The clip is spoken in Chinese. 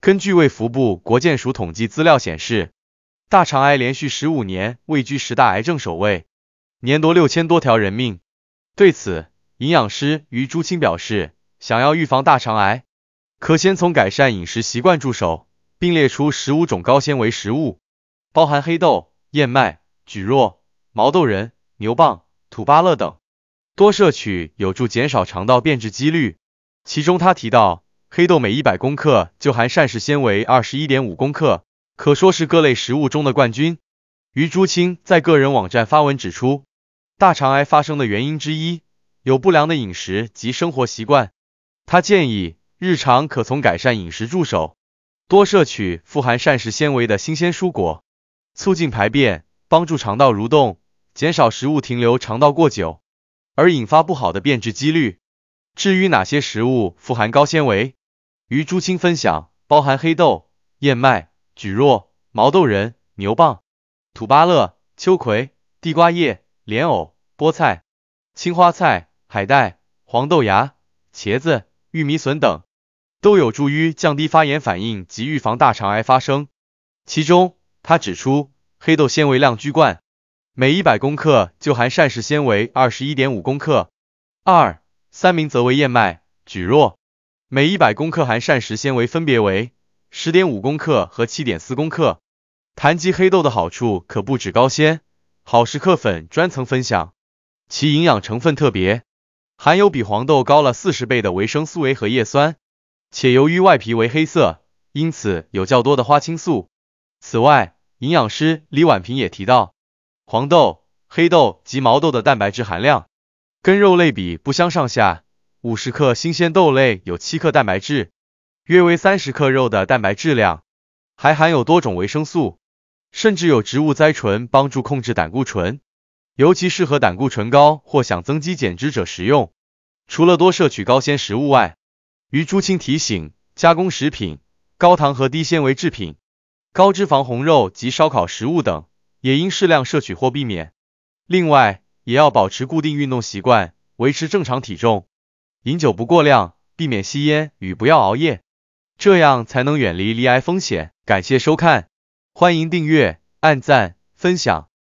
根据卫福部国健署统计资料显示，大肠癌连续十五年位居十大癌症首位，年夺六千多条人命。对此，营养师于朱清表示，想要预防大肠癌，可先从改善饮食习惯入手，并列出十五种高纤维食物，包含黑豆、燕麦、蒟蒻、毛豆仁、牛蒡、土巴乐等，多摄取有助减少肠道变质几率。其中，他提到。黑豆每一百克就含膳食纤维二十一点五克，可说是各类食物中的冠军。于朱清在个人网站发文指出，大肠癌发生的原因之一有不良的饮食及生活习惯。他建议日常可从改善饮食入手，多摄取富含膳食纤维的新鲜蔬果，促进排便，帮助肠道蠕动，减少食物停留肠道过久而引发不好的变质几率。至于哪些食物富含高纤维？与朱清分享，包含黑豆、燕麦、蒟蒻、毛豆仁、牛蒡、土巴勒、秋葵、地瓜叶、莲藕、菠菜、青花菜、海带、黄豆芽、茄子、玉米笋等，都有助于降低发炎反应及预防大肠癌发生。其中，他指出，黑豆纤维量居冠，每一百克就含膳食纤维二十一点五克；二、三名则为燕麦、蒟蒻。每一百克含膳食纤维分别为十点五克和七点四克。谈及黑豆的好处，可不止高纤。好食客粉专曾分享，其营养成分特别，含有比黄豆高了四十倍的维生素 A 和叶酸，且由于外皮为黑色，因此有较多的花青素。此外，营养师李婉平也提到，黄豆、黑豆及毛豆的蛋白质含量，跟肉类比不相上下。五十克新鲜豆类有七克蛋白质，约为三十克肉的蛋白质量，还含有多种维生素，甚至有植物甾醇帮助控制胆固醇，尤其适合胆固醇高或想增肌减脂者食用。除了多摄取高纤食物外，于朱清提醒，加工食品、高糖和低纤维制品、高脂肪红肉及烧烤食物等也应适量摄取或避免。另外，也要保持固定运动习惯，维持正常体重。饮酒不过量，避免吸烟与不要熬夜，这样才能远离离癌风险。感谢收看，欢迎订阅、按赞、分享。